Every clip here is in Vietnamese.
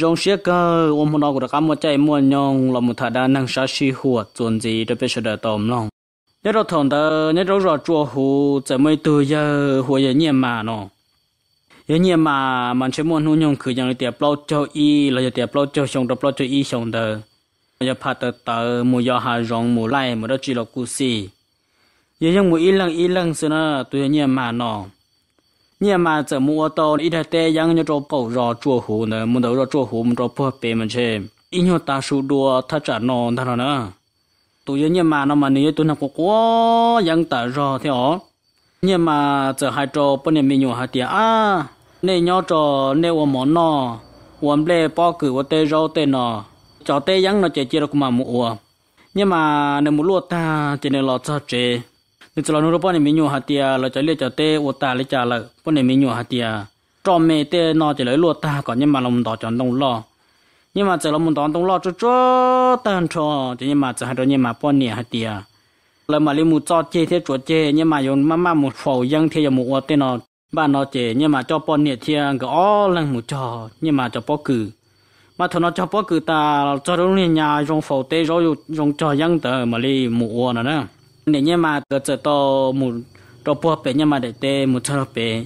rong xia ka om hona ko ka mo chai mo nyong lo mo tha đa năng sha shi hu chon gì de pe sha da tom long ne thằng ta da ne ro ro chuo hu zai mai giờ ya giờ ye nian ma giờ ye nian mà chỉ muốn hôn nu cứ khu yang tiệp plo cho y, la ya tiệp plo cho xong da plo cho i song da giờ pha ta ta mo ya ha rong mo lai mo da chi lo ku si ye yang mo i lang i lang se na tu ye nian ma rò 你嘛怎么到一天太阳你着暴热着火呢？没得热着火，没着不白么去？一年大树多，它咋弄它了呢？tôi nhớ nhưng mà nó mà nếu tụi nó có quá dân ta rò thế ó nhưng mà giờ hai trò bên này mình nhiều hai tiếng à nên nhau trò nên ôm món nó ôm lê bao cử ôm tê rau tê nó cho tê dân nó chơi chơi, được mà mua nhưng mà nếu mua lúa ta chỉ nên lo cho chơi lúc đó nó bọn mình nhổ hạt tiề là cho lệ cho tê ô ta lấy trả là bọn mình nhổ hạt tiề cho mẹ tê nó chỉ lấy lúa ta còn nhưng mà lòng đỏ chọn đông lo nhưng mà chỉ là mình đón đông lo cho cho tan cho chỉ mà chỉ hai đứa mà bọn nè hạt tiề là mà lấy một cho chê thế chỗ chê nhưng mà yon mama một phẩu dân thế một ô tê nó bạn nó chê nhưng mà cho bọn nè thì gõ lần một cho nhưng mà cho bỏ cử mà thằng nó cho bỏ cử ta cho nó nhà trong phẩu tê rồi dùng cho dân tờ mà lấy một ô nữa đó nếu như mà cái giờ to một đồ bò bé nhưng mà để tê một trăm bé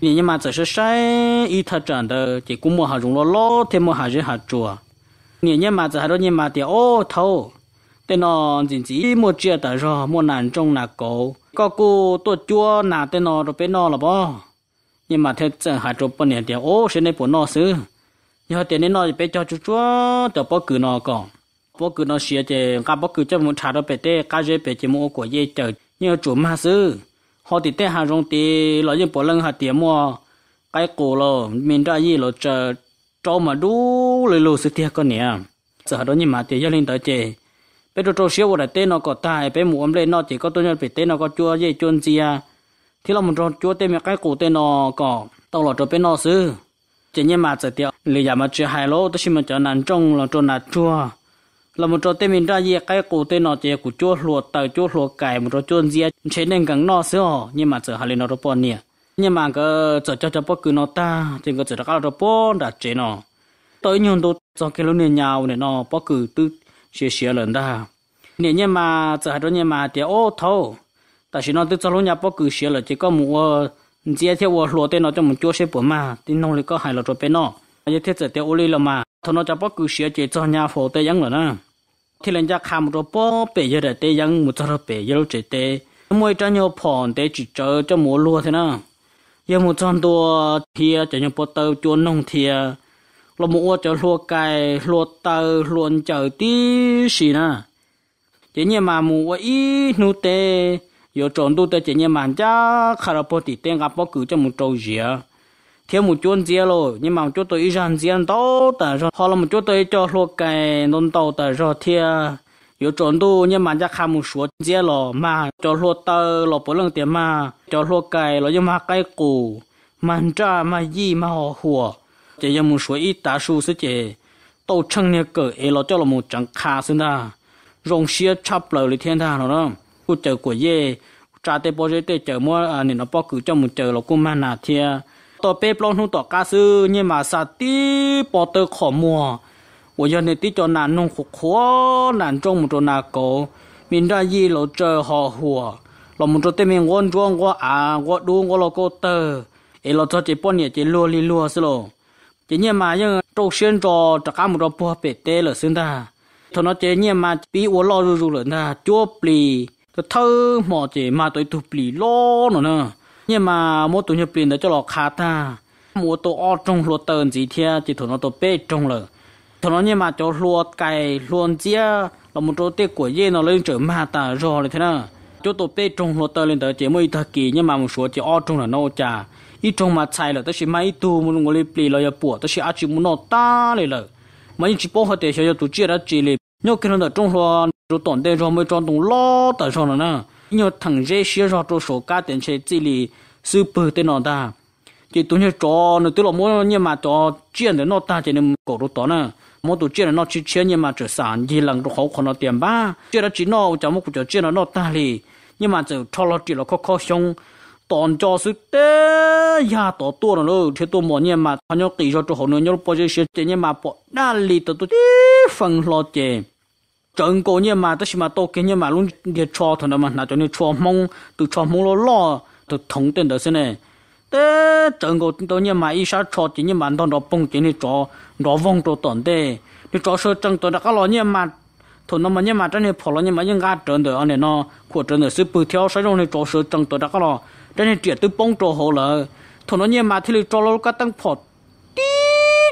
nếu như mà giờ sẽ sai ít thật chẳng đó chỉ cũng mua hàng dùng lo lo thêm mua hàng gì hàng chùa nếu như mà giờ hai đứa nhưng mà thì ô thâu thế nó chỉ chỉ mua chia tờ rồi mua nàn trong là cổ có cô tôi chua nà thế nó rồi bé nó là bò nhưng mà thế giờ hai đứa bọn này thì ô sẽ nên bọn nó xứ nhưng mà tiền nó thì cho chú chúa tờ bò cử nó còn bố cứ nó xia chè cả bố cứ cho muốn trả đó bể tê cả dễ bể chỉ muốn của dễ chờ nhưng chủ mà sư họ thì tê hàng rong tê lo những bộ lăng hạt tiền mua cái cổ lo mình ra gì lo chờ cho mà đủ lời lù sự thiệt con nè sợ đó nhưng mà tiền gia lên tới chè bây giờ trâu xíu vào tê nó có tài bây mua lên nó chỉ có tôi nhận bể tê nó có chua dễ chôn gì à thì là một trâu chua tê mấy cái cổ tê nó có tao lo cho bên nó sư chỉ nhưng mà giờ tiêu lý giả mà chưa hài lỗ tôi xin mà cho nàn trong là cho nạt chua là một trò tên mình ra gì cái cụ tên nó chơi cụ chua lùa tàu chua lùa cài một trò chuôn gì chế nên gắng nó sữa họ nhưng mà sợ hà lên nó pon nè nhưng mà cái sợ cho cho bóc cứ nó ta thì cái sợ đó là pon đã chế nó tới nhon đồ cho cái lúc này nhau này nó bóc cứ tư xia xia lần ta nè nhưng mà sợ hai đó như mà thì ô thâu ta chỉ nó tư cho lúc nhà bóc cứ xia là chỉ có một chỉ ờ, theo ờ, lùa tên nó cho một chua xếp bữa mà thì nông lại có hai lọ trò bên nó như thế sợ theo ô li là mà ทนจะปอกูเสียเจจอนยาโฟเตยังเหรอนะที่เรนจะคำรบวปอเปยเดเตยังมุจระเปยเราเจเตมวยจะโยผ่อนเตจิเจอจะหมูลัวเถนะยังมุจอนตัวเทียจะยังปเตอจวนน้องเทียเราหมูาจะลัวไก่ลัวเตอลวนเจอตีสีนะ เจเนี่ยมาหมูว่าอีนูเต有种都在今年满家，看了不地点，俺不够这么着急啊。thiếu một chút gì rồi nhưng mà một chút tôi rằng gì ăn tốt tờ à, rồi họ là một chút tôi cho lô cái nôn tàu tờ à, rồi thì à, yếu chuẩn đủ nhưng mà chắc không một số gì rồi mà cho lô tờ lô bốn lần tiền mà cho lô cái rồi nhưng mà cái củ mà cha mà gì mà họ hùa chỉ có một số ít đa số sẽ chỉ tàu chân nhà cửa ấy là cho là một chẳng khá xin ta rong xia chắp lời thiên tha rồi đó cô chờ của ye cha tế bố chế tê chờ mua nên nó bao cứ cho một chờ là cũng mà nà thiệt ต่อเปปลงหุ่นต่อกาซื้อเนี่ยมาสาติปอเตอร์ขอมัววันนี้ทีจอนานนงขุขวนานจงมุตนาโกมินได้ยี่เราเจอหอหัว เรามุตเตเมงวนจวงว่าอาว่าดูว่าเราโกเตอร์เอเราทอเจปอนเนี่ยเจลัวลีลัวสโลเจเนี่ยมายังโตเชีนจอจะก้ามุตเตปัวเปเตเลยซึ่งได้ทนเจเนี่ยมาปีอวลอรูรูเลยนะจ้บปลีจะเธอหมอเจมาตัวถูกปลีร้อหน่อนะ nhưng mà mỗi tụ nhập liền đó cho lọ khá ta mỗi tổ o trong lúa tờn gì thế chỉ thổ nó tổ bê trong lờ thổ nó nhưng mà cho lúa cày luôn chia là một chỗ tê của dê nó lên trở mà ta rồi thế nào chỗ tổ bê trong lúa tờn lên tới chỉ mới thật kỳ nhưng mà một số chỉ o trong là nô trà ít trong mà chạy là tới chỉ mấy tu một người liền liền là bùa tới chỉ ăn chỉ muốn nó ta liền lờ mà những chỉ bỏ hết để cho tụ chia đó chỉ liền nhớ cái nó trong lúa rồi tổn đây rồi mới cho tụ lo tới rồi nữa nhiều thằng dễ xíu ra trâu số cá tiền chơi chỉ là sự bự tên nó ta thì tôi nhớ cho nó tôi là mỗi nhưng mà cho chuyện để nó ta thì nên cổ đồ đó nữa mỗi tổ chuyện nó chỉ chuyện nhưng mà trở sản gì lần đồ khó khăn nó tiền ba chuyện đó chỉ nó cho một cuộc trò chuyện nó ta đi, nhưng mà chỉ cho nó chỉ là khó khăn, xong toàn cho sự tế ya tổ tua nó luôn thế tôi muốn nhưng mà họ nhớ tỷ cho tôi họ nhớ bao giờ sẽ nhưng mà bỏ đa lì tôi tôi phần lo chơi 整个年嘛，都起码多几年嘛，拢也错同的嘛，那叫你错梦，都错梦了咯，都同等的是呢。得整个多年嘛，一下错几年嘛，到到崩几年错，老忘都短的，你错说整多那个老年嘛，同那么年嘛，真的跑了年嘛，应该整的安尼呢，或真的是不挑，谁让你错说整多那个了，真的绝对崩着好了，同那年嘛，他哩错了个灯泡，滴，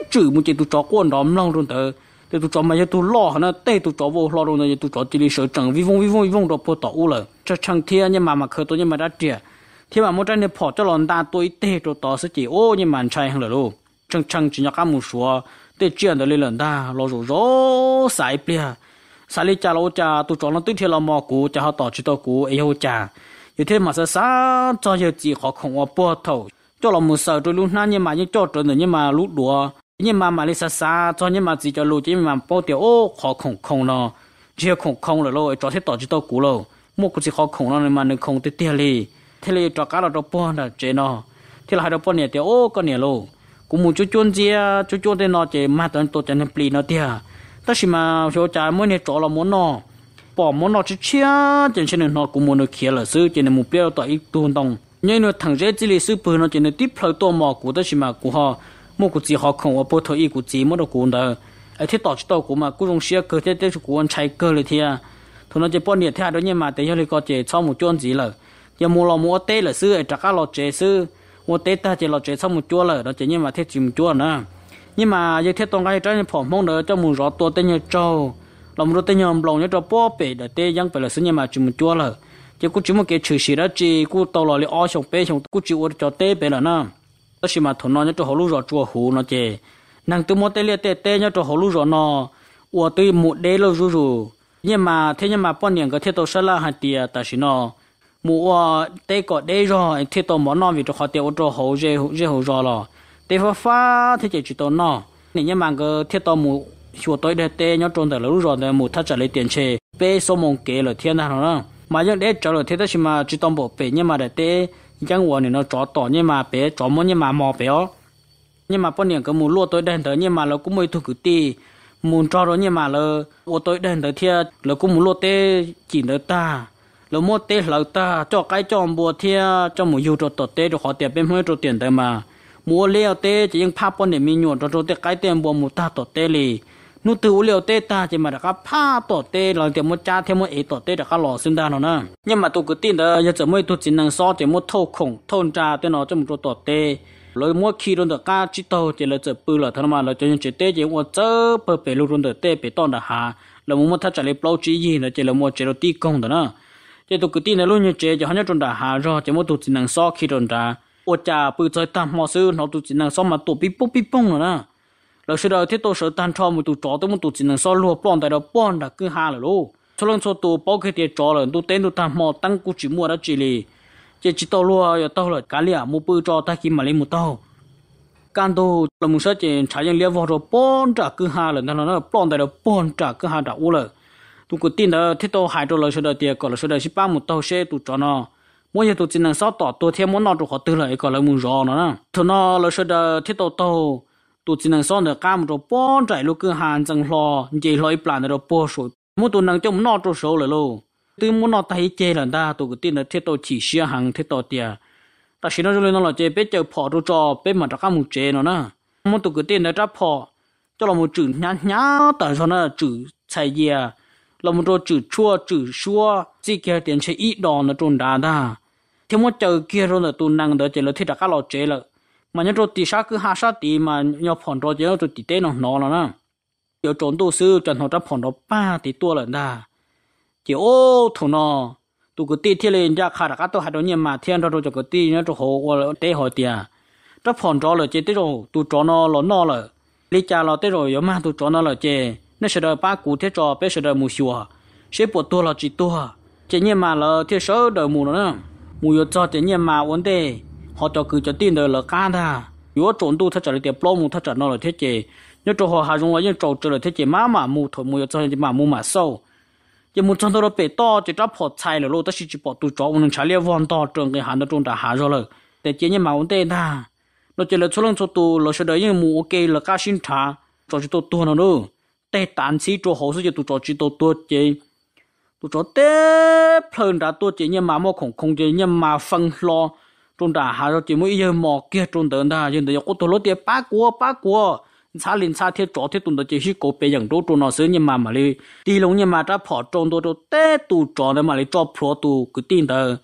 只木就都错过那么 long 中的。thế tôi cho mà tôi lo nó tê tôi cho vô lo rồi này tôi cho chỉ đi sợ chẳng vi vong vi vong vi vong đó bỏ tàu rồi cho chẳng thiên nhưng mà mà khởi tôi nhưng mà đã trịa thế mà một trang này bỏ cho lòn ta tôi tê cho tỏ sẽ chỉ ô nhưng mà chạy hàng rồi chẳng chẳng chỉ nhắc cả một số để chuyện đó lên lần ta lo rồi rõ sai bia sai lấy cha lo cha tôi cho nó tôi thiên là mò cú cha họ tỏ chỉ tao cú ấy hô cha như thế mà sẽ sáng cho giờ chỉ khó không qua bỏ tàu cho là một sợ rồi lúc nãy nhưng mà những cho trở nhưng mà lúc đùa nhưng mà mà lấy sa sa cho nhưng mà chỉ cho lù chỉ mà bỏ tiêu ô khó khổng khổng nó chỉ khổng khổng rồi rồi cho thế tỏ chỉ tao cú rồi một cái gì khó khổng nó mà nó không tới tiền đi thế là cho cá là cho bò là chế nó thế là hai đó bò này, tiêu ô con này rồi, cũng muốn chú chôn gì chú chôn thế nó chế mà tao tôi cho nên pli nó tiền ta chỉ mà số trái mỗi ngày cho là muốn nó bỏ muốn nó chỉ chia trên trên nó cũng muốn nó kia là sư trên mục tiêu tao ít tuôn đồng nhưng nó thằng dễ chỉ là sư bự nó trên tiếp lời tôi mò của ta chỉ mà của họ một cụ chỉ họ không và bố thôi y cụ chỉ mất được cuốn đó ấy thế tỏ cho của mà cụ dùng xe cơ thế thế cuốn chạy thì à thôi nó chỉ bón nhiệt theo đó nhưng mà tới giờ có chỉ sau một chuyến gì là giờ mua lò mua tê là xưa, ấy chắc là chế xưa. mua tê ta chỉ lò chế sau một chuyến là đó chỉ nhưng mà thế chỉ một chuyến nữa nhưng mà giờ thế tông cái trái phỏng mong đỡ cho mù rõ tua tê như châu lòng rồi tê nhom lòng nhớ cho bó bể để tê giăng phải là sư nhưng mà chỉ một chuyến là chỉ cụ chỉ một cái chữ gì đó chỉ cụ tàu lò li ao xong bể xong cụ chỉ uống cho tê bể là nào đó xí mà thôn nó nhớ cho hồ lú rõ chùa hú nó chè nàng tôi mua tê liệt tê tê nhớ cho hồ lú rõ nó ủa tôi một đế lô rú rú nhưng mà thế nhưng mà bọn niệm cái thiết tổ sơ la hạt tiề ta xí nó mù ủa tê có đế rồi thiết tổ món nó vì cho họ tiề ô cho hồ dê dê hồ rõ lo tê phá phá thế chỉ chỉ tổ nó nhưng mà cái thiết tổ mù chùa tối đế tê nhớ trốn tại lú rõ để mù thắt chặt lấy tiền chè bê số mông kế là thiên nào đó mà những đế trở lại thế đó xí mà chỉ toàn bộ bể nhưng mà để tê chẳng hòa nên nó chó tỏ nhưng mà bé chó món nhưng mà mò bé ó nhưng mà bọn niệm cái mù lúa tôi đền tới nhưng mà nó cũng mới thu cứ tì muốn cho rồi nhưng mà là ô tôi đền tới thia là cũng muốn lúa tê chỉ tới ta là mua tê là ta cho cái cho bùa thia cho mù yêu cho tọt tê cho khó tiền bên hơi cho tiền tới mà mua leo tê chỉ những pháp bọn niệm mình nhuận cho cho tê cái tiền bùa mù ta tọt tê lì นูตัวเลียวเตตาจะมาดักผ้าต่อเตหลังเตมจ้าเทมเอต่อเตดักหล่อซึ่งดานนะยังมาตัวกตีนเดยังจะไม่ตัวจินนังซอจะมัดเท่าคงท่นจ้าเตนอจะมัตัวต่อเตเลยมัวขี่รถกาจิโตจะเลยจะปืนเลยทั้งมาเลยจะยังจะเตจะว่าเจอเปิดเปลุรถเตไปต้อนดาหาเรามัวทัดจะเลยเปล่าจียีนะจะเลยมัวเจรตีกงเดนะจะตัวกตีนเดลุยเจจะหันจนดาหารอจะมัดตัวจินนังซอขี่รถดาโอจ่าปืนใจตามมอซื้อเราตัวจินนังซอมาตัวปิ๊บปุ๊บปิ๊บปงนะ đó 老师的这多少单车么都找的么都只能说路帮带到帮的更下了咯。cho nên cho tôi bảo cái tiền cho là tôi tên tôi tăng mò tăng cú chỉ mua đó chỉ lì chỉ chỉ tao luôn rồi tao là cá lìa mua bự cho ta khi mà lấy một tao can tôi là muốn sao chỉ trả những liều vào rồi bón trả cứ hà là nó nó bón tại đó bón trả cứ hà đã u là tôi cứ tin đó thế tôi hại tôi là số đời tiền còn là số đời chỉ ba một tao xe tôi chó nó mỗi giờ tôi chỉ năng sáu tỏ tôi thêm muốn nó được họ tư lại còn là muốn rõ nó thôi nó là số đó thế tôi tao tu chỉ năng son được cam rồi bỏ chạy lúc cứ hàn chẳng lo chỉ loi ít plan rồi bỏ rồi muốn tu năng chống nó cho số rồi luôn từ muốn nó thấy chê là ta tu cứ tin là thế tôi chỉ xia hàng thế tôi tiệt ta xin nó rồi nó là chê bé chờ phò rồi cho bé mà chắc không chê nó nè muốn tu cứ tin là chắc phò cho là một chữ nhá nhá tại sao nó chữ chạy gì à là một chữ chua chữ chua chỉ kia tiền chơi ít đòn là trốn đá ta thế muốn chờ kia rồi là tu năng đó chỉ là thế đã các lo chê là mà nhân chỗ tí sa cứ hạ sa tí mà nhau phòn rồi giờ chỗ tí tê nó nó rồi nè giờ trốn tu sư trần họ ra phòn đó ba tí tua lần đà chỉ ô thủ nó tu cứ tí thiên lên ra dạ, khả đã tôi hạt đó nhưng mà thiên rồi rồi cho cái tí nó cho hồ qua tê hồ tiền ra phòn rồi là chế tê rồi tu trốn nó lón nó là lý cha lo tê rồi giờ mà tu trốn nó là chế nó sẽ đợi ba cụ thế trò bây giờ đợi mù xùa sẽ bộ tua là chỉ tua chỉ nhưng mà là thế số đợi mù nó nè mù yo cho chỉ nhưng mà vấn đề họ cho cứ cho tin đời là can thà yếu trộn tu thật trở lại tiền plom mu thật trở nó là thế chế nhớ cho họ hà dùng là những trộn trở lại thế chế má mà mu thôi mu yếu cho mà mu mà sâu chỉ mu trong đó là bể to chỉ trắp họ chạy là lô tất chỉ bỏ tu chó mình chạy liêu vòn to trường cái hàng nó trộn đã hà rồi là để chế nhưng mà ông tên thà nó chỉ là số lượng số tu là số đấy nhưng mu ok là cá xin thà cho chỉ tu tu nó nữa tê tán xí cho hồ sơ chỉ tu cho chỉ tu tu chế tu cho tê phơi đã tu chế nhưng mà mo không không chế nhưng mà 中大还是节目一样嘛，给中等的，现在要我多落点八股八股，差零差天昨天中的就是个别人都中了生意嘛嘛哩，地龙你嘛在跑中多都带都找的嘛哩找破都个定的，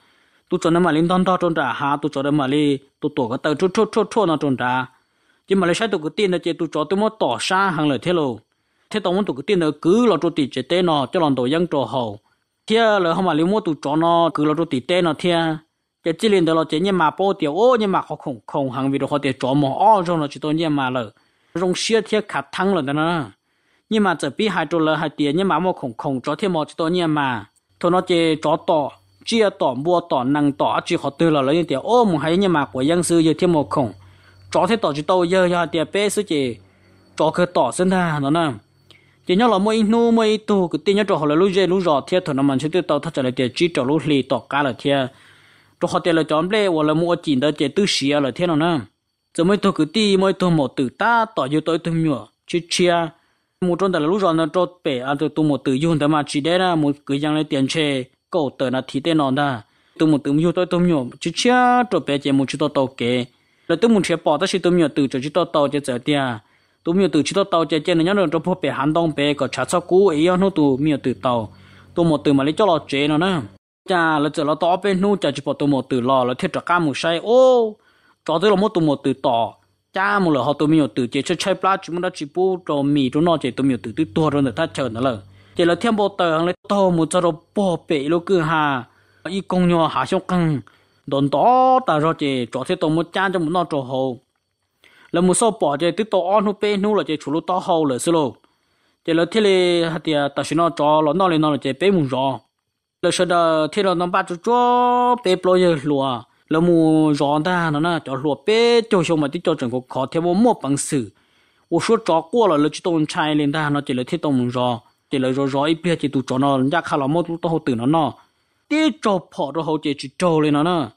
都找的嘛哩当到中大哈，都找的嘛哩都多个到处处处处那中大，这嘛哩晒都个定的这都找的么大山行了天喽，天到我都个定的 cứ là chỗ 地这带呢，叫人都养着好，天了后嘛哩么都找呢，cứ là chỗ 地带呢天。cái chỉ liền là chỉ nhưng mà bỏ tiêu ô nhưng mà họ không hàng vì đó họ để cho mỏ ô nó chỉ tôi nhưng mà là rong xe thiết khát thăng rồi đó nhưng mà chỉ bị hai đô la hai tiền nhưng mà mà không không cho thêm một chỉ tôi nhưng mà thôi nó chỉ cho tỏ chia tỏ mua tỏ năng tỏ chỉ họ từ là lấy tiền ô mà hay nhưng của dân sư giờ thêm một không cho chỉ tôi giờ giờ tiền bé sư chỉ cho cái tỏ sinh ra đó nè chỉ nhớ là mỗi nu mỗi tu cái tiền nhớ cho họ là lúc dễ lúc thôi nó mình sẽ tự tao thật là tiền chỉ cho lúc lì tỏ cá là thiết tôi họ tiền là chọn lê hoặc là mua chỉ đó chỉ tư xia à, là thế nào nè giờ mới tôi cứ đi mới tôi một từ ta tỏ như tôi tôi nhựa chứ chia một trong đó là lúc à, rồi nó cho bể ăn tôi tôi một từ dùng thế mà chỉ đấy là một cái dạng lấy tiền chê cậu tờ là thì tên nó đó tôi một từ dùng tôi tôi nhựa chứ chia cho bể chỉ một chút tôi tàu kế là tôi muốn chia bỏ ta chỉ tôi nhựa từ cho chỉ tôi tàu chỉ giờ à, tôi miêu từ chỉ tôi tàu chỉ chỉ là nhớ rồi cho phô bể hàng đông bể có chả sau cũ ấy nó tôi miêu từ tàu tôi một từ mà lấy cho lọ chế nó nè cha là chỗ là tao bên nu cha chỉ bỏ tụi một từ lò là thiết cho cam một say ô cho tới là một tụi một từ tỏ cha một là họ tụi mình từ chế cho chơi plá chúng nó chỉ bu cho mì cho nó chế tụi mình từ từ tua rồi ta chờ nữa là chỉ là thêm bộ tờ hàng lấy to một cho nó bỏ bể lô cứ hà y công nhỏ hà xuống căng đồn đó ta rồi chế, cho thế tụi một cha cho một nó cho hồ là một số bỏ chế tiếp tao ăn nu bên nu là chế chủ lô tao hồ là xí lô chỉ là thế là hạt tiền ta xin nó cho nó nó lên nó là chế bé mùng rồi 了说的天了能把这抓被不要落，了么让他那那叫落被叫什么的叫整个靠天我没本事，我说找过了了就动拆了，他那这了天动让，这了让让一边就都找那人家看了么都都好等了呢，这找跑着好这去找了呢，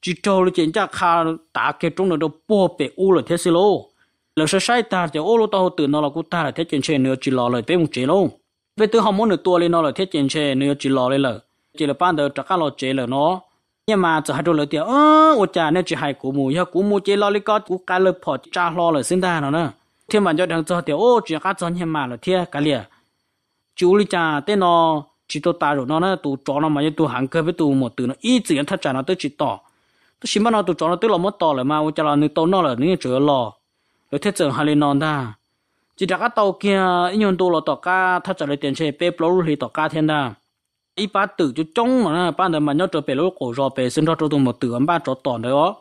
去找了人家看大概中了都八百五了天是喽，了说晒大就五了到等到了，我打了天见钱了就拿了别用钱喽。về từ hồng môn được tua lên nó là thiết tiền chê nếu chỉ lo lên lờ chỉ là ban đầu chắc các lo chế lờ nó nhưng mà chỉ hai đôi lỡ tiền ơ ô chả nên chỉ hai cú mù ya cú mù chế lo lên có cú cái lợp phò cha lo lờ xin ta nó nữa thêm bản cho thằng cho tiền ô chỉ các cho nhưng mà là thiết cá liền chú lý cha tên nó chỉ tôi ta rồi nó nó tụ chó nó mà như tụ hàng cơ với tụ một từ nó ít gì thật trả nó tới chỉ tỏ tôi xin bắt nó tụ chó nó tới lò mất tỏ rồi mà ô chả là nếu tao nó là nếu chở lo rồi thiết trưởng hai lên non ta chỉ đã các tàu kia nhân đồ là tàu cá thắt chặt lấy tiền xe bê plo thì tàu cá thiên đa ít ba tử chú trống mà ba đầu mà nhớ trở bê lối cổ rò bê sinh ra chỗ tùng một tử ba chỗ tòn đấy ó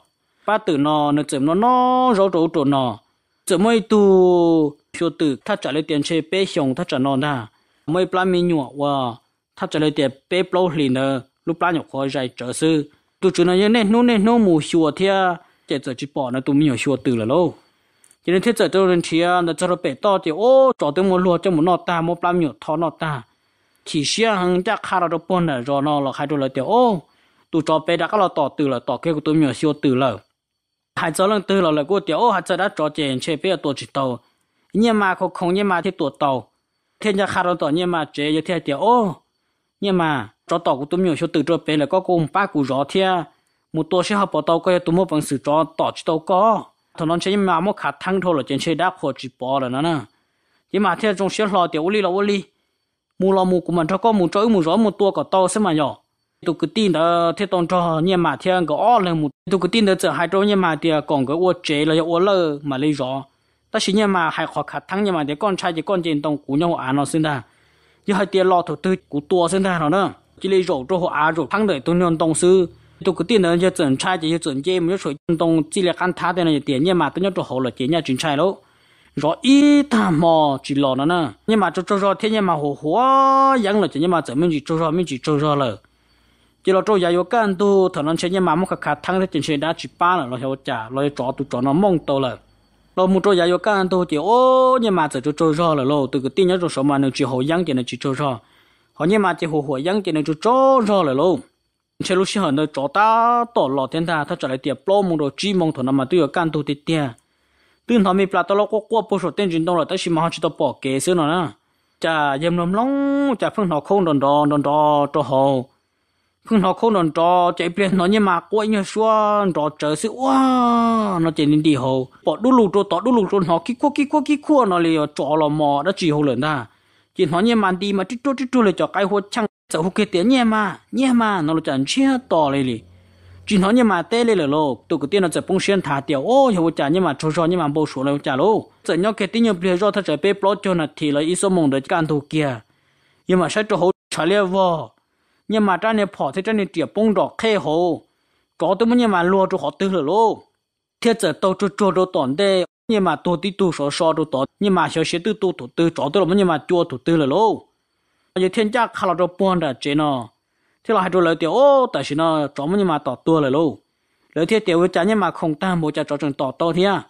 ba tử nó nó chấm nó nó rau chỗ chỗ nó chấm mấy tu chỗ tử thắt chặt lấy tiền xe bê xong thắt chặt nó nè mấy plan mi nhọ và thắt chặt lấy tiền bê plo thì nè lúc plan nhọ khỏi dạy trở sư tu chú nó như này nô này nô mù xua thia chạy trở chỉ bỏ nó tu mi nhọ xua tử là lâu cho nên thế giới tôi nên chia là cho nó bể to thì ô cho tôi một lúa cho một nọ ta một bao nhiêu thọ nọ ta chỉ xia hàng chắc khá là đâu bốn là rồi nó là khai đồ là tiểu ô tụ cho bé đã có là tỏ từ là tỏ kia của tôi nhiều siêu từ là hai giờ lần từ là lại của tiểu ô hai giờ đã cho tiền chế bé tổ chỉ tàu nhưng mà không không nhưng mà thì tổ tàu thế nhà khá là tỏ nhưng mà chế giờ thế tiểu ô nhưng mà cho tỏ của tôi nhiều siêu từ cho bé là có cùng ba cụ rõ thế một tổ sẽ học bảo tàu cái tôi một bằng sự cho tỏ chỉ tàu có thằng nó chơi mà mua khát thăng thôi là chơi chơi đá khổ chỉ bỏ rồi nó nè chỉ mà theo trong xe lo tiểu ly là ô mù lo mù của mình cho có mù trói mù rõ mù tua cả to xem mà nhỏ tôi cứ tin đó thế toàn cho nhưng mà theo cái ó lên mù tôi cứ tin đó giờ hai trâu nhưng mà thì còn cái ô chế là ô lơ mà lấy rõ ta chỉ nhưng mà hai khó khát thăng nhưng mà thì con trai thì con trên tông của nhau ăn nó xin ta như hai tiền lo thổ tư của tua xin ta nó nữa chỉ lấy rõ cho họ ăn rõ thăng đợi tôi nhân tông sư tôi 都个电能就整产这些整件，没有说运动质量看他的那些电业嘛，都要做好了，电业整产喽。rồi ít thà mò chỉ lò là tiền nhưng mà tôi cho cho cho thế nhưng mà hồ hóa dân là chỉ nhưng mà chỉ mình chỉ cho cho mình chỉ cho cho là chỉ là cho nhà có can tu thằng nó chơi nhưng mà một cái khát thăng thế trên xe đã chỉ ba là nó hiểu trả rồi cho tụ cho nó mong tàu là rồi một chỗ nhà có can tu chỉ ô nhưng mà chỉ cho cho cho là lo từ cái tin nhớ rồi số mà nó chỉ hồ dân chỉ nó chỉ cho cho họ nhưng mà chỉ hồ hóa dân chỉ nó chỉ cho cho là luôn chế lúc sinh hoạt nơi chỗ ta tổ lọ thiên ta ta trở lại tiệp lô mong đồ chi mong thổ nằm mà tôi ở can tu tiệt tiệt tương thọ mi pla tao lọ quốc quốc bổ số tiền chính đông là tới xin mà chỉ tao bỏ kế xưa nó nè chả dầm lầm chả phương họ không đòn đòn đòn đòn cho hồ phương họ không đòn đòn chạy biển nó nhưng mà quay như xuân đòn trở sự wow nó chạy đến đi hồ bỏ đu lù cho tỏ đu lù cho nó kí quốc kí quốc kí nó liền chỗ lò mò đã chỉ hồ lớn ta chỉ nó nhưng mà đi mà trích trôi trích trôi lại cho cái hồ chăng cháu cái tiền nhé mà nhé mà nó là chẳng chia to lên đi chỉ nói nhé mà tê lên là lo cái tiền nó chạy bông xuyên thả tiểu ô hiểu chả nhé mà cho cho nhé mà bầu số là chả lo chạy nhau cái tiền nhập liền rồi thật chạy bê plot cho nó thì là ít số mong được can thủ kia nhưng mà sẽ cho hậu trả liền vô nhưng mà trang này bỏ thì trang này tiệp bông đỏ khê hồ có tôi muốn nhưng mà lo cho họ tư là lo thiết giờ tôi cho cho đồ tổn đê nhưng mà tôi tí tu số số đồ tổn nhưng mà sẽ sẽ tư tu thủ tư chỗ tôi là muốn nhưng mà chua thủ tư là lo giờ thiên gia khá là đồ buồn đã chế nó thế là hai đồ lời ô tại sao nó chó mà nhưng mà tỏ tua lời với cha nhưng mà không ta mua cha chó chừng tỏ to thế à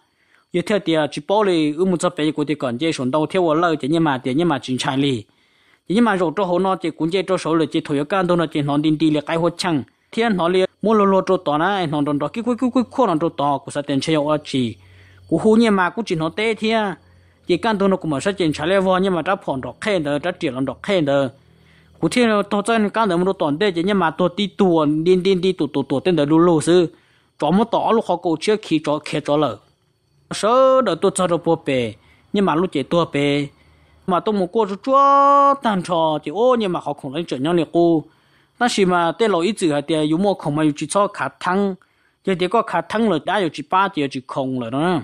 giờ thiên chỉ bỏ đi ưu một số bé của thì còn chơi xuống đâu theo lời chỉ nhưng mà tiền nhưng mà chính trái lì chỉ nhưng mà rồi chỉ cũng chơi cho số lời chỉ thôi cái đó nó chỉ nó đi đi là thiên nó liền mua lô lô cho tỏ na nó đòn đó cái cái cái khó nó cho tỏ của sao tiền ở chỉ của hồ mà cũng chỉ nó tê thế chỉ cần tôi nó cũng mà sẽ chỉnh trả lại vào nhưng mà đã phòn đọc khen đó đã triển lãm đọc khen đó cụ thể là tôi cho nên các đồng đồ toàn đây nhưng mà tôi đi tuần đi đi đi tụ tụ tụ tên đó lù lù sư cho một tổ lúc họ cổ chưa khi cho khi cho lỡ sớ đó tôi cho được bộ bề nhưng mà lúc chỉ tôi bề mà tôi muốn qua cho chúa tan trò chỉ ô nhưng mà họ không lấy chuyện nhau này cô ta mà tên lỗi ít chữ hay tiền dùng mua không mà chỉ cho cả thăng giờ thì có cả thăng rồi đã chỉ ba chỉ chỉ không rồi đó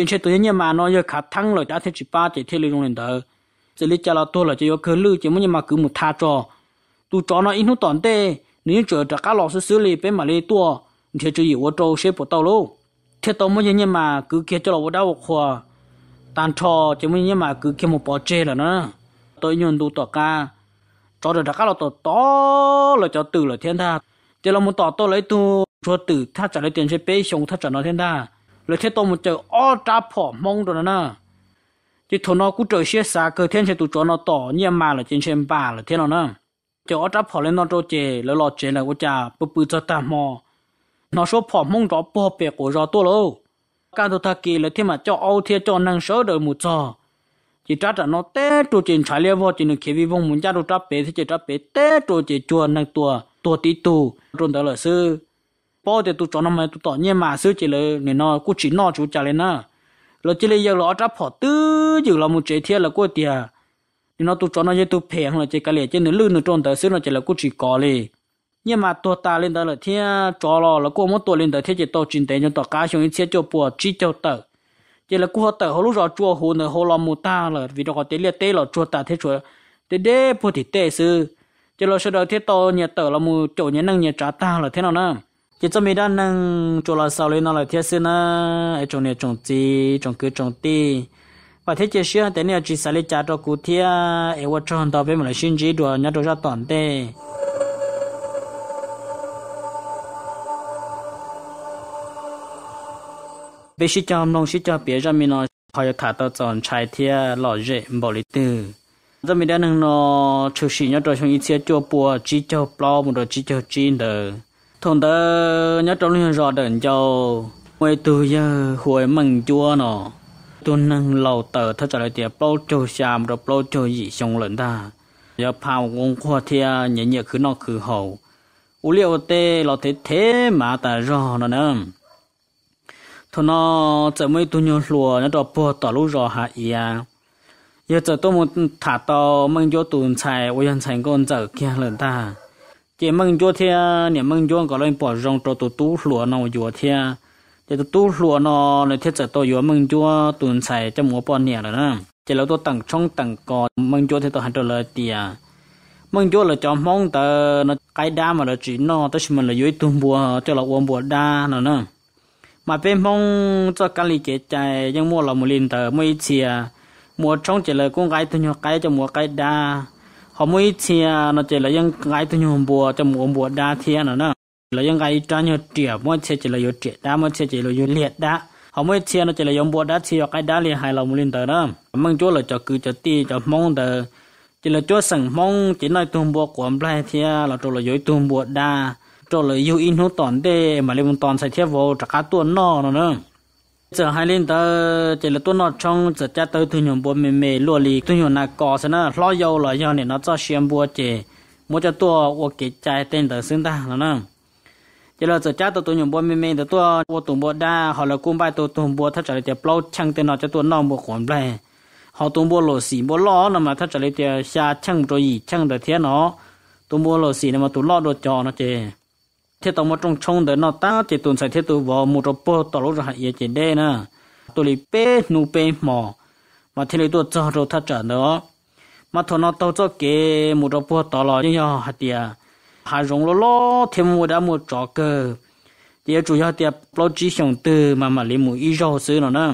yên chế tự nhiên mà nó giờ khả thăng rồi đã thế chỉ ba chỉ thế luôn lên đó chỉ lấy cho là tôi là chỉ có khứ lưu chỉ muốn nhưng mà cứ một tha cho tôi cho nó ít nút tòn tê nếu chờ trả các lọ sư xử lý bên mà lấy tua thế chỉ yếu trâu sẽ bỏ tàu luôn thế tôi muốn nhưng mà cứ kia cho là bộ đau khổ tan cho chỉ muốn nhưng mà cứ kia một bỏ chê là nó tôi nhận tu tỏ ca cho được các cá lọ tỏ to là cho từ là thiên tha chỉ là một tỏ tôi lấy tu cho từ tha trả lấy tiền sẽ bế xuống tha trả nó thiên tha เลยเทตมเจออ้อตาผอมงตัวนั้นนะจิีทนอกูเจอเชื้อสาเกิดเทียนเชตุจอนอต่อเนี่ยมาเลยจินเชนป่าเลยเทนอนนะเจออ้อตาผอมเลยนอโตเจแล้วรอเจแล้วก็จะปืปืจะตามอนอชัวผอมมงรอปอเปียกโอรอตัวโลการตัวตะกี้เลยเทมาเจอเอาเทียนจอนังเสือเดิหมูจอจิตจัดนอเต้ตัวเจินชายเลี้ยวจินเขวีวงมุนจ้าตัวจับเป๋ที่จะจับเป๋เต้ตัวเจีจวนนังตัวตัวตีตูรุนเดอเซื้อ bỏ thì tôi cho nó mà tôi tỏ nhiên mà xứ chỉ là nên nó cũng chỉ nó chú trả lên nè là chỉ là giờ nó trả phỏ tứ giờ là một chế thiệt là cô tiệt nên nó tôi cho nó như tôi phèn là chỉ cái lệ chỉ nó lư nó trôn tới xứ nó chỉ là cũng chỉ có lì nhưng mà tôi ta lên đó là thiên cho lo là cô muốn tôi lên đó thiên chỉ tôi chính tế cho tôi cá xuống thiên cho bùa chỉ cho tờ chỉ là cô họ tờ họ lúc rồi chua hồ nữa họ làm mù ta là vì nó có tế liệt tế là chua ta thế chua tế đế bùa thì tế xứ chỉ là sau đó thiên to nhà tờ là một chỗ nhà năng nhà trả ta là thế nào nữa chỉ cho mình đang nâng chỗ là sau lên nó là thiết sinh na, ở chỗ này trồng gì trồng cứ trồng ti và thiết chỉ xưa thế này chỉ xài lấy cho cụ thiết, ở vợ chồng tao về một là sinh chỉ đồ nhớ đồ ra toàn tê về sĩ cho nông sĩ cho bia ra mình nó họ thả tao chọn trái thiết lọ rễ bỏ lý từ giờ mình đang nâng nó trừ sĩ nhớ đồ trong ít chia cho bùa chỉ cho plo một đồ chỉ cho chín đời thằng ta nhớ trong liên rõ đến châu quay từ giờ hồi mừng chua nó tôi nâng lầu tờ thật trả lời tiền bao châu xàm rồi bao châu dị xong lần ta giờ phao cũng khoa thia nhẹ nhẹ cứ nó cứ hậu u liệu tê lọ thế thế mà ta rõ nó nữa thằng nó chợ mấy tôi nhớ lùa nó đọc bộ tỏ lúc rõ hạ ý à giờ chợ tôi muốn thả tàu mừng cho tuần chạy ôi dân chạy con chợ kia lần ta chỉ mong cho thế niệm mong cho có lên bỏ rong cho tụ tú lúa nó vừa thế chỉ tụ tú lúa nó là thiết chất tôi vừa mong cho tuần xài cho múa bỏ nè rồi đó chỉ là tôi tặng trong tặng cò mong cho thế tôi hành trở lại tiền mong cho là cho mong tờ nó cái đa mà là chỉ nó tới mình là dưới tuần bùa cho là uống bùa đa nữa nữa mà bên mong cho cái lý chế chạy nhưng mua là một liền tờ mấy chia mua trong chỉ là con gái tôi nhỏ cái cho mua cái đa họ mới chia nó chỉ là những cái tôi nhung bùa trong một bùa đa thiên nữa nó là những cái trang nhiều trẻ mới chia chỉ là nhiều trẻ đa mới chia chỉ là nhiều liệt đa họ mới chia nó chỉ là những bùa đa chia cái đa liệt hai lòng lên tới đó mong chúa là cho cứ cho ti cho mong tới chỉ là chúa sẵn mong chỉ nói tuôn bùa của ông lai thì là chỗ là dối tuôn bùa đa chỗ là yêu in hút tòn đê mà lên tòn sẽ thiết vô trả cá tuôn nọ nó nữa giờ hai lên tớ chỉ là tuần nọ trong giờ cha tớ thu nhung bố mẹ mẹ lúa lì thu nhung là cỏ sẽ nó lo dầu lo dầu này nó cho xem bố chỉ mỗi cho tua ô kể trái tên tớ xứng ta nó nè chỉ là giờ cha tớ thu nhung bố mẹ mẹ tớ tua ô tụng bố đa họ là cung bài tớ tụng bố thắt trở lại tiệp lâu chăng tên nó cho tua non bố khoản bài họ tụng bố lô xì bố lo nó mà thắt trở lại tiệp xa chăng rồi gì chăng tớ thế nó tụng bố lô xì nó mà tụng lo đồ cho nó thế tao một trong trong đời nó ta chỉ tuần sai thế tụi vợ một trong bộ tao lúc ra ye chỉ đây nè tôi lì bé nu bé mò mà thế này tôi cho rồi thắt chặt nữa mà thằng nó tao cho cái một trong bộ tao lo như nhau hạt tiệt hà rong lo lo thêm một đã một trò cơ tiệt chủ yếu tiệt lo chỉ 想 từ mà mà lấy một ít rau xứ nó nè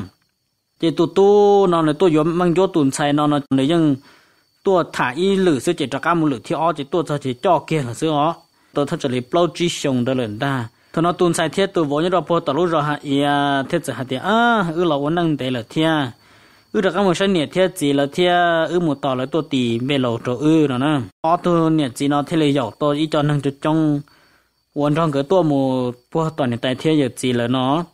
thì tụi tôi nó là tôi vừa mang cho tuần sai nó nó lấy nhưng tôi thả y lử sẽ chỉ cho cá một lử thì ó chỉ tôi cho chỉ cho kia là xứ ó tôi thật chỉ bao chi sông đó lần đa thôi nó tuân sai thiết tôi vốn như đó po tao lúc rồi hả ia dạ, thiết giờ hạt tiền à ư là vẫn năng tệ là thia ư được các một số nhiệt thiết gì là thia ư một tỏ là tôi tì bề lầu chỗ ư nó nè ó tôi nhiệt gì nó thiết là dầu tôi ít cho năng cho trong uốn trong cái tua mù po toàn nhiệt tại thiết giờ gì là nó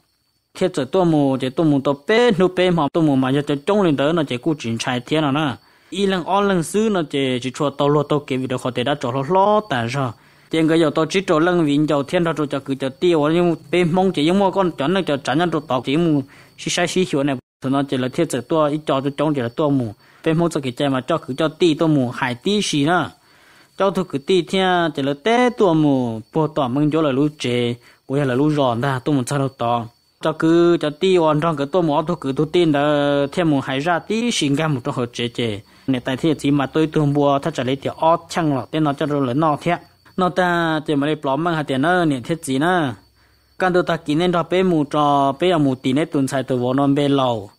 thiết giờ tua mù chỉ tua mù tôi bé nu bé mà tua mù mà giờ trong lên tới nó chỉ cú chuyển sai thiết nó nè y lần on lần xứ nó chỉ chỉ cho lô lo tao kiếm video khó để đã cho lô lô tại sao tiền cái giờ tôi chỉ cho lăng vịn cho thiên ra cho cho cứ cho tiêu nhưng bên mong chỉ nhưng mà con chọn là cho chán nhân cho tọc chỉ mù xí sai xí hiểu này thì nó chỉ là thiên chỉ tua ít cho cho chống chỉ là tua mù bên mong cho cái chạy mà cho cứ cho ti tua mù hải ti xí nữa cho tôi cứ ti thiên chỉ là té tua mù bộ tỏ mừng cho là lũ chế của là lũ ròn đó, tôi muốn sao đâu cho cứ cho ti hoàn trong cái tôi mỏ tôi cứ tôi tin là thiên một hải ra tí xin ra một trong hợp chế chế này tại thế chỉ mà tôi thường bùa thật trở lấy thì ót chăng lọ tên nó cho rồi là nó thế nó ta tiền mà lấy plom mang hạt tiền nó niệm thiết gì na căn đồ ta kỹ nên đó bé mù trò bé ở mù tí nên tuần sai từ vốn non bé lầu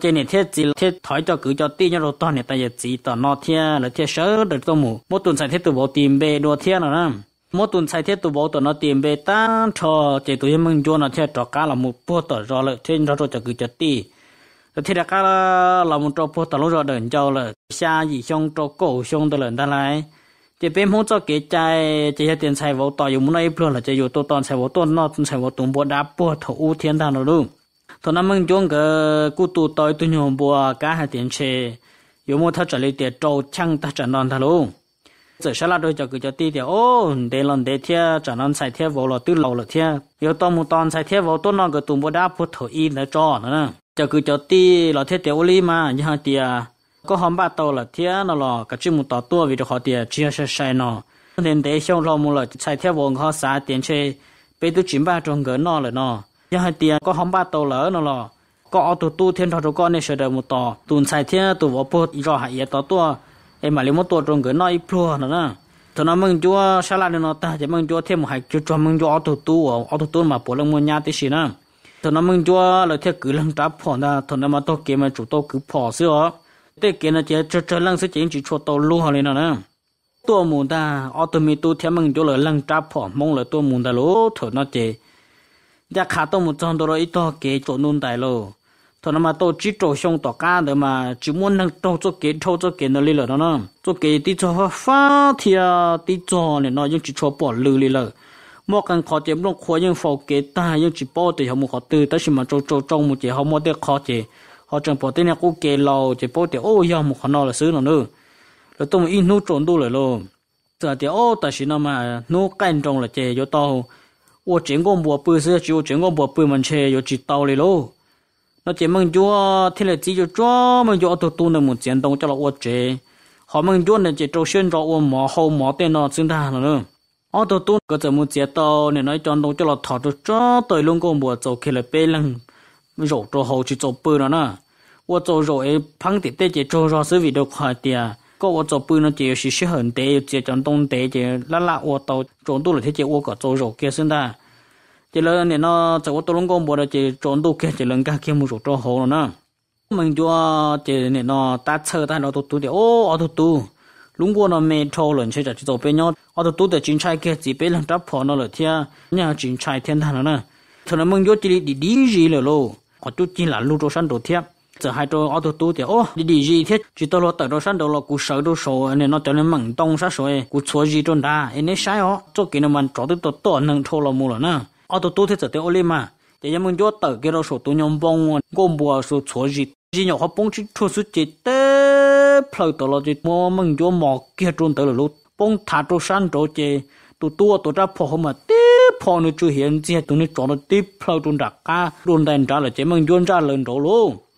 trên niệm thiết gì thiết thói cho cứ cho tí nhau rồi toàn niệm ta giờ gì tỏ nó là thia sớ được tôi mù mỗi tuần sai thiết từ vốn tìm bé đồ thia nào nè mỗi tuần sai thiết từ vốn tỏ nó tìm bé ta cho chỉ tụi mình cho nó thia trò cá là một bộ tỏ rồi lại trên đó rồi cho cứ cho tí thì đã cá là một trò bộ tỏ lúc rồi đừng cho là xa gì xong trò cổ xong tỏ lần ta lại chỉ bên muốn cho cái trái chỉ là tiền xài vào tỏi dùng muốn ấy luôn là chỉ dùng tôi toàn xài vào tôi nó xài vào tụng bộ đá bộ thầu thiên đàng nó thôi năm mình chúng cái cụ tụ tỏi tụ nhom bộ cả hai tiền xe dùng một thắt trở lại trâu chăng ta trở non luôn giờ sẽ là đôi cho cứ cho tí ô để lần để thia trở non xài thia vào là tư lâu là thia yêu tôi một toàn xài thia vào tôi nó cái tụng bộ đá bộ thầu y là cho nữa cho cứ cho tí là thia tiểu ly mà như hai tiền có hôm ba tàu là thiên nó là cái chuyện một tàu tua vì được họ tiền chia sẻ sai nó nên để xong rồi một là sai theo vòng họ xả tiền chơi bây tôi chín ba trong gỡ nó là nó giờ hai tiền có hôm ba tàu là nó là có ô tô tu thiên thọ con này sửa được một tàu tuần sai thế tụ vỏ bột rồi hại giờ tàu tua em mà lấy một tàu trong gỡ nó ít plua nữa nè thằng nó mừng chúa sao lại nó ta chỉ mừng chúa thêm một hai chúa cho mừng chúa ô tô tu ô tô tu mà bố lông mua nhà tí xí nè thôi nó mừng chúa là theo cứ lăng tá phò ra thôi nó mà tôi kiếm mà chủ tôi cứ phỏ xưa thế kia nó chỉ cho cho lăng sẽ chỉ chỉ cho tàu lu họ lên nó nè tua mù ta ô tô mi tu theo mình cho là lăng tráp phỏ mong là tua mù ta lú thở nó chỉ ra dạ khá tàu một trong đó rồi ít to kế chỗ nôn tài lô thằng nó mà tôi chỉ cho xong tỏ cá để mà chỉ muốn nâng trâu cho kế, trâu cho kế nó lên rồi đó nè, cho kế đi cho phá thì tí cho này nó nhưng chỉ cho bỏ lư lên rồi mua cần khó chém luôn khó nhưng phò kế ta nhưng chỉ bỏ thì họ mua khó từ tất nhiên mà trâu trâu trong một chỉ họ mua được khó chỉ họ chẳng bỏ tên này cô kề lò chỉ bỏ tiền ô nhau một khoản nào là xứ nào nữa rồi tôi mới in nút trộn đu lại luôn giờ thì ô tại sao mà nô cạnh trong là chè cho tàu, ô chuyển con bùa bự xưa chỉ ô chuyển con bùa bự mình chè cho chỉ tao lấy luôn nó chỉ mong chúa thế là chỉ cho chúa mong cho tôi tu được một chiến đông cho là ô chè họ mong chúa này chỉ trâu xuyên rồi ô mỏ hầu mỏ tên nó xứng đa nữa ô tôi tu có thể một chiến tao này nói cho đông cho là thọ cho chúa tôi luôn con bùa dầu khi là bê lăng rổ cho hậu chỉ cho bự nó nè 我做肉诶，胖点点就做肉是为了快点啊。个我做半了就是适合点，就讲东点就拉拉我到中度了，他就我个做肉健身的。就了你那在我都弄个么的，就中度健就人家健步肉做好了呢。mình cho thì nè nó ta chờ ta nó tụt tụt ô ô tụt tụt lúc qua nó mê thâu lần chơi chỉ tổ bên nhau ô tụt tụt chính trai kia chỉ bên lần đáp phò nó là thia nhà chính trai thiên thần nó nè thằng nó mừng cho chỉ đi đi gì là luôn họ chú chỉ là lưu trô sân đồ thiếp giờ hai trô ô tô tu thì ô đi đi gì thiết chỉ tôi lo tới đồ sân đồ lo cú sợ đồ sổ nên nó cho nên mảng tông sát sôi cú chúa gì trôn đa nên sai ó cho cái nó mình cho tới tổ tổ nâng thô lo mù rồi nè ô tô tu thiết giờ tôi ô li mà để em muốn cho tới kia đồ sổ tôi nhom bông gom bùa số chúa gì gì nhỏ họ bông chỉ thua suốt chết tê phơi tổ lo chỉ mua mừng cho mò kia trôn tới là lúc bông thả trô sân trô chê tụ tua tụ ra phô mà พอนูจูเห็นที่ตัวนี้จอดติเพลาตุนดักการุนแรงจ้าเลยเจ๊มึงย้อนจ้าเลยโดโล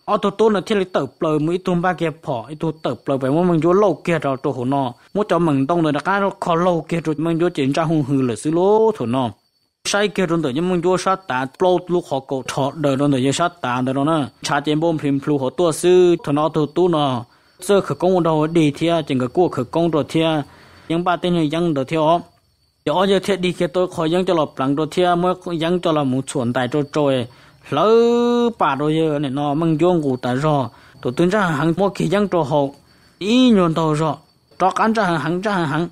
เอาตัวตัวน่ะที่เลยเติบเปลือยมือตัมบ้าแกพอไอตัวเติบเปลือยไปว่ามึงย้อนโลกแกเราตัวหัวนอมุ่จะมึงต้องเลยดักกาขอโลกแกจุดมึงย้อนเจนจ้าหงหือเลยสิโลถัวนอใช้เกลือตัวยังมึงโยชาตาโปรดลูกขอกดถอดเดินตัวยังชาตาเดินนะ ชาเจมบ่มพิมพลูหัวตัวซื้อถนอตัวตู้นอเสื้อขกงดาดีเทียจึงก็กู้ขกงตัวเทียยังป้าเต้นยังเดือเทีย giờ giờ thế đi cái tôi khỏi dân cho lọp lằng đồ thia mới dân cho là một chuẩn tại chỗ trời lỡ bà đồ giờ này nó mang dương cụ tại rồi tôi tuyên ra hàng mua kỳ dân cho hậu ý nhuận tàu rồi cho cán ra hàng hàng ra hàng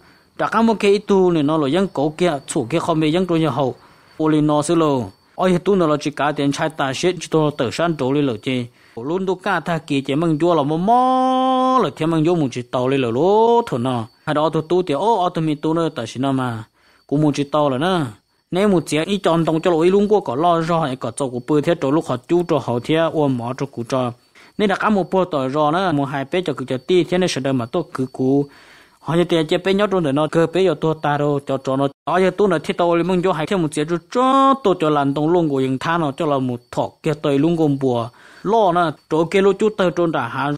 hàng mua cái tu này nó là dân cổ kia chủ kia không bị dân tôi giờ hậu ô lên nó xí lô ôi tu nó là chỉ cả tiền trai ta xếp chỉ tôi tự san chỗ lên lỡ chứ luôn tôi cả tha kỳ chỉ mang dương là mò mò thêm mang dương một chỉ tàu lên lỡ lố thôi nó hai đó tôi tu thì ô tôi mi tu nó tại sao mà cú chỉ to nếu một chiếc ít chọn đồng cho lỗi luôn của có lo rồi hay có cho của bơi theo cho lúc họ chú cho họ theo ôm mỏ cho cú cho nên đã cả một bộ tỏi rồi nó một hai bé cho cứ cho ti thế này sẽ mà tôi cứ cú, họ như tiền chế bé nhóc rồi nó cơ bé cho tôi ta rồi cho cho nó ở giờ tôi là thiết tôi lấy mông cho hai thêm một chiếc cho tôi cho lần đồng luôn của những thằng nó cho là một thọ kia tới luôn gồm bùa lo nó chỗ kia lúc chú tới trôn đã hà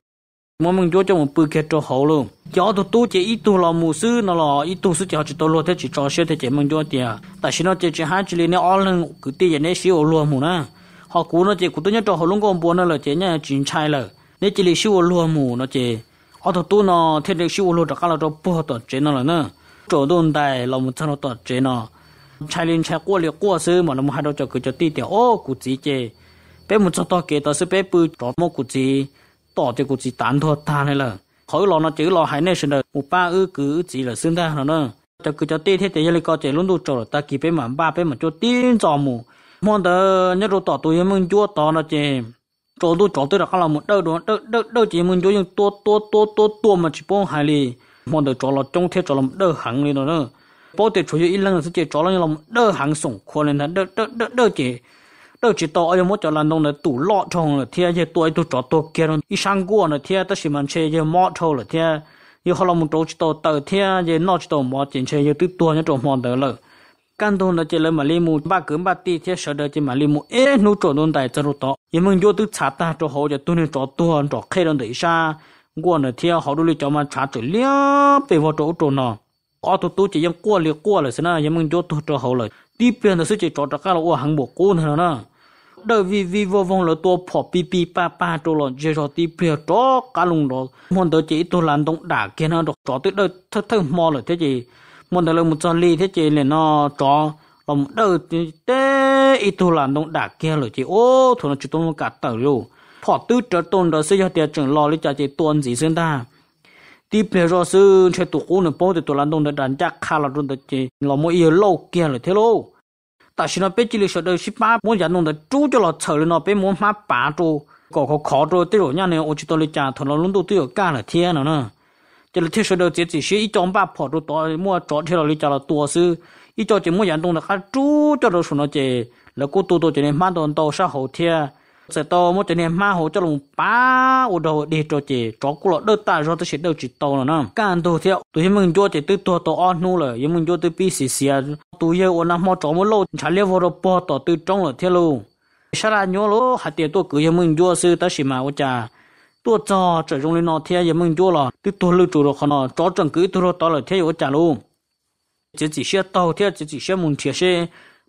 mà mình chỗ cho một bự kia cho hậu luôn gió tụ tụ chỉ ít tụ là mù sư nó là ít tụ sư chỉ họ chỉ tụ luôn thế chỉ cho xe thế chỉ mình chỗ tiền à. tại sao nó chỉ chỉ hai chỉ lên nó lên cứ tiền giờ nó xíu luôn mù na họ cú nó chỉ cú tôi nhớ cho họ luôn còn buồn nó là chỉ nhá chính trai là nếu chỉ là xíu luôn mù nó chỉ họ tụ tụ nó thế được xíu luôn cho các là cho bùa tọt chế nó là nữa chỗ đồn tài là một thằng nó tọt chế nó trai lên trai qua liệt qua sư mà nó hai đôi cho cứ cho ti tiểu ô cú chỉ chế bé một cho to kế tao sư bé bự cho một cú chỉ tỏ thì cũng chỉ tán thôi than này là khỏi lo nó chỉ lo này xin là một ba ư cứ chỉ là xương ta nó nữa cho cứ cho tê thế thì giờ có chỉ luôn đủ chỗ ta kỳ bé mà ba bé mà cho tin cho mù mong đờ nhớ đồ tỏ tôi mừng chúa tỏ nó chỉ chỗ đủ chỗ tôi là không là một đâu đó đâu đâu đâu chỉ mừng chúa nhưng to to to to to mà chỉ bông hai li mong đờ chỗ là trong thế chỗ là đỡ hẳn li nó nữa bố thì chủ yếu ít lần là chỉ chỗ là làm đỡ hẳn sủng khó lên là đỡ đỡ đỡ đỡ chỉ đâu chỉ tao em muốn cho lần đông là tủ lọ trong là thế chứ tôi tôi chọn tôi kia rồi ít sang qua là thế tất nhiên mình chơi chứ mỏ trâu là thế giờ họ làm một chỗ chỉ tao tao thế chứ nó chỉ tao mỏ chỉ chơi chứ tôi tôi nhớ chỗ mỏ đó rồi căn thôn là chỉ là mà limu ba cứng ba ti thế sợ đó chỉ mà limu ế nô chỗ đồn tại chỗ đó em mình vô tôi chả ta chỗ họ giờ tôi nên chỗ tôi chỗ khi đó để xa qua là thế họ đôi cho mà chả chỗ liếc về vào chỗ chỗ nào ở chỉ em qua liếc qua là thế nào em mình vô tôi chỗ họ là bên là chỉ chỗ đó cái là ô hàng bộ côn hơn nữa đời vì vì vô vong là tôi phỏ pi pi pa pa tôi là chơi trò tí bia đó cả lùng đó muốn tới chỉ tôi làm động đả kia nó được trò tới đời thật thật mò là thế gì muốn tới là một trò ly thế gì là nó trò là một đời thế ít tôi làm động đả kia là chỉ ô thôi nó chỉ tôi cả tờ luôn phỏ tư trở tôn đó sẽ cho tiền trưởng lo lấy cho chị tuần gì xương ta tí bia rồi sư chơi tụ cũ nữa bố thì tôi làm động đả khá là luôn tới chỉ là một yêu lâu kia là thế luôn 但是呢，被这里说的是把我家弄得住着了，丑了呢，被我妈扒住，搞个卡住，对了，伢呢，我知道了家，他那弄到都要干了天了呢。这里听说的这只是一张把跑着到么找起了里家了多是，一叫这么严重的还住着了说呢这，那过多多这里慢动到啥后天。sẽ to một trận này ma hồ cho lùng ba ô đồ đi cho chị chó cụ lọ đỡ ta cho tôi sẽ đâu chỉ to là nó càng đồ theo tụi mình cho chị từ to to on nu là nhưng mình cho từ pi xì xì à. tụi yêu ô nằm mò chó một lô chả liêu vào rồi bỏ tỏ từ trong rồi theo luôn sao là nhớ lô hạt tiền tôi cứ yêu mình cho sư ta xì mà ô cha tôi cho trở trong lên nó theo yêu mình cho là từ tôi lưu chủ rồi còn nó chó chẳng cứ tôi rồi to là theo ô cha luôn chỉ chỉ xe tàu theo chỉ chỉ xe mùng thiệt xe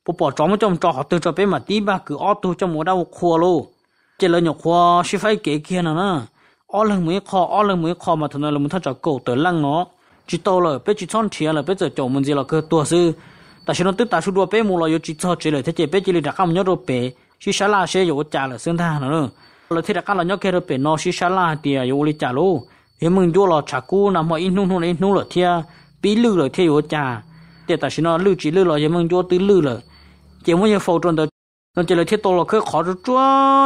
bố bỏ chó mà trong trò họ từ cho bé mà tí ba cứ ót tu cho mùa đau khua lô chỉ là nhục khua suy phải kể kia nào nè ó lần mới kho ó lần mới kho mà thằng này là muốn thắt cho cổ tới lăng nó chỉ tao là bé chỉ chọn thiệt là bé giờ chồng mình gì là cơ tua sư ta sẽ nó tức ta sẽ đua bé mua là chỉ cho chỉ là thế chỉ bé chỉ là đặt cam nhớ rồi bé chỉ xả la sẽ yo trả là xương tha nữa là thế đặt cam là nhớ kia được bé nó chỉ xả la thì yo lấy trả lô thì mình vô là trả cú nằm ở in nung nung in nung là thia bí lư là thia yo trả để ta sẽ nó lư chỉ lư là thì mình vô tư lư là 节目也否准的，那这里天多了去考着转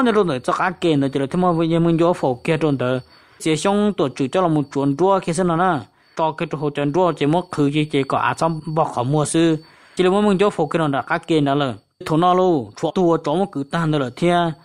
那种的，这还给呢，这里他妈也没要否给种的，这想多就叫了么转转，其实呢呢，到去之后转转节目去这这个啊，咱不好么事，这里我们要否给种的还给呢了，头脑喽，错多找么个单的了天，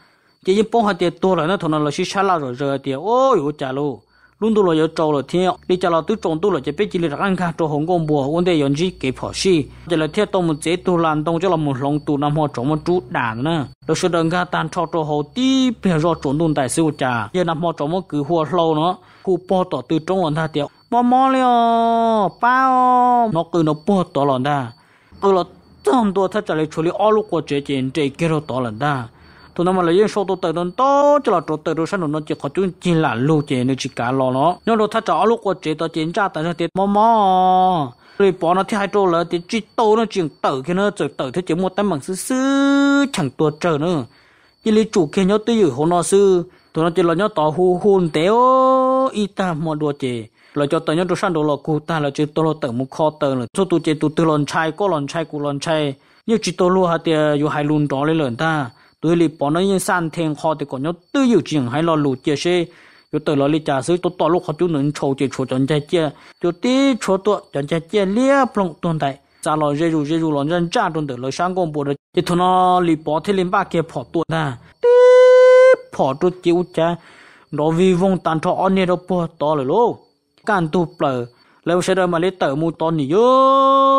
这一包下的多了，那头脑了去下拉着热的，哦哟，家喽。lúc đó là yo trâu lo thiên đi cho lo tu trồng tu lo chỉ biết chỉ là ăn cả trâu hồng công bùa vấn đề yon gì kỹ phở si chỉ là thiên tông một chế tu lan tông cho là một lòng tu nam hoa trồng một chút đàn nữa, rồi sau đó người tan cho trâu hậu tí bây giờ trồng tu tại siêu trà giờ nam hoa trồng một cứ hoa lâu nữa, khu po tỏ từ trung lòng ta tiểu mò mò liao bao nó cứ nó po tỏ lòng ta cứ là trong đó ta chỉ là xử lý all lúc qua chế chiến chế kêu rồi tỏ lòng ta tụi nó mà lấy số tụi tới đó cho là tụi tới đồ sản nó chỉ có chúng chỉ là lô chế nó chỉ cả lo nó nhưng nó thắt chó lúc qua chế tao chiến tra tại nó tiệt mò mò rồi bỏ nó thì hai trâu là thì chỉ tàu nó chuyện tử khi nó chỉ tử thì chỉ một tấm bằng sư sư chẳng tua chờ nữa như lý chủ kia nhau tư hữu hồ nó sư tụi nó chỉ là nhau tỏ hù hùn té ô y ta mò đùa chế là cho tới nhau đồ sản đồ lọ cụ ta là chỉ tao lo tử một kho tờ là cho tụi chế tụi tư lon chai có lon chai cụ lon chai như chỉ tao lo hạt tiền yêu hai lùn đó lên lợn ta ตัวลีปอนยังสั่นเทงคอติก่อนยศตัวอยู่จริงให้เราหลุดเจเชยู่ตัวเราลีจ่าซื้อตัวต่อลูกเขาจุ่นหนึ่งโชว์เจโชว์จนใจเจจุดที่โชว์ตัวจนใจเจเลี้ยปลงตัวใดจาเราเจรูเจรูหลอนจนจ้าตจนเดือดเราช่างกงปวดเลยจะทนเราลีปอที่ลิมบ้าเก็บพอตัวนะตีพอตัวจิ้วจ้าเราวิวงตันทออเนี่ยเราปวดต่อเลยลูกการตัวเปล่าแล้วเชิดมาเลยเติมมูตอนนี้เยอ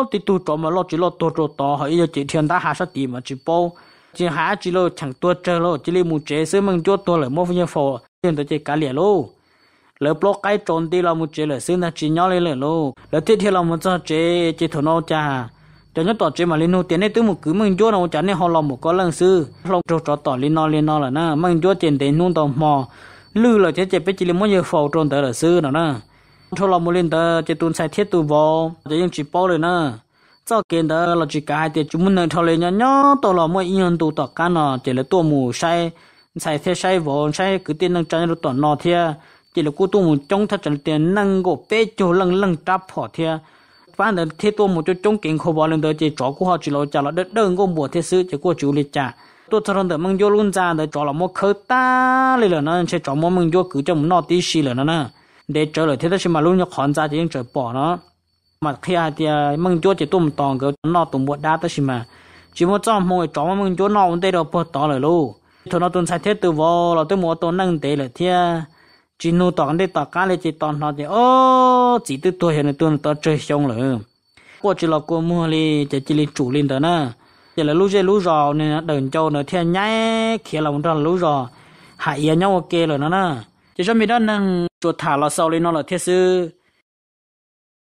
ะติดตัวจอมาลอดจิลอดตัวตัวต่อให้ยาจิเทียนตาหาสติมาจิโป chỉ há chỉ lo chẳng tua chơi lo chỉ li mù chế xứ mừng chốt tua lại mua phi nhân phò tiền tới chơi cá lẻ lo lỡ block cái trốn đi lo mù chế lỡ xứ na chỉ nhỏ lên lỡ lo lỡ thiết theo lo mù cho chế chế thổ nô cha cho nhất tỏ chế mà lên nô tiền này tướng một cứ mừng chốt nó chẳng nên họ lo một có lần xứ lo trâu trò tỏ lên no lên no là na mừng chốt tiền đến nung tàu mò lư là chế chế biết chỉ li mua nhân phò trốn tới lỡ xứ nào na cho lo mù lên tới chế tuôn sai thiết tu vò chế những chỉ bao rồi na cho kiến đó là chỉ cả hai tiệt chúng mình thâu lấy nhau nhau tổ là mỗi nhân tụ tập cả nọ, chỉ là tổ mù sai sai thế sai vô, sai cứ tiền năng trang rồi tổ nọ thế chỉ là cô tổ mù trong thật chân tiền năng gỗ bê chỗ lăng lăng tráp họ thế phản đến thế tổ mù cho trong kiến khổ bỏ lên đời chỉ chó của họ chỉ là trả là đất đơn gỗ bùa thế sự chỉ của chủ lịch trả tôi cho rằng mang vô luôn ra để chó là một khơi ta lấy là nó sẽ chó một mang vô cứ cho một nọ tí xì là nó nè để trở lại thế đó mà luôn nhóc hòn ra chỉ những trời bỏ nó mà khi à thì mừng chúa chỉ tụm tòng cái nó tụm bộ đá tới xí mà chỉ muốn trong mỗi chó mà mừng chúa nó cũng tới đâu bột tỏ rồi luôn thôi nó tuần sai thế từ vô là tới mùa tuần nâng tế là thế chỉ nu tòng đây tọt cá này chỉ tòng nó thì ô chỉ từ tuổi hiện tuần tôi chơi xong rồi cô chỉ là cô mua đi chỉ chỉ lên chủ linh đó nè chỉ là lú chơi lú rò nên đừng cho nó thiên nhái khi là một trận lú rò hại nhau ok rồi nó nè chỉ cho mình đó nâng chuột thả là sau lên nó là thiết sư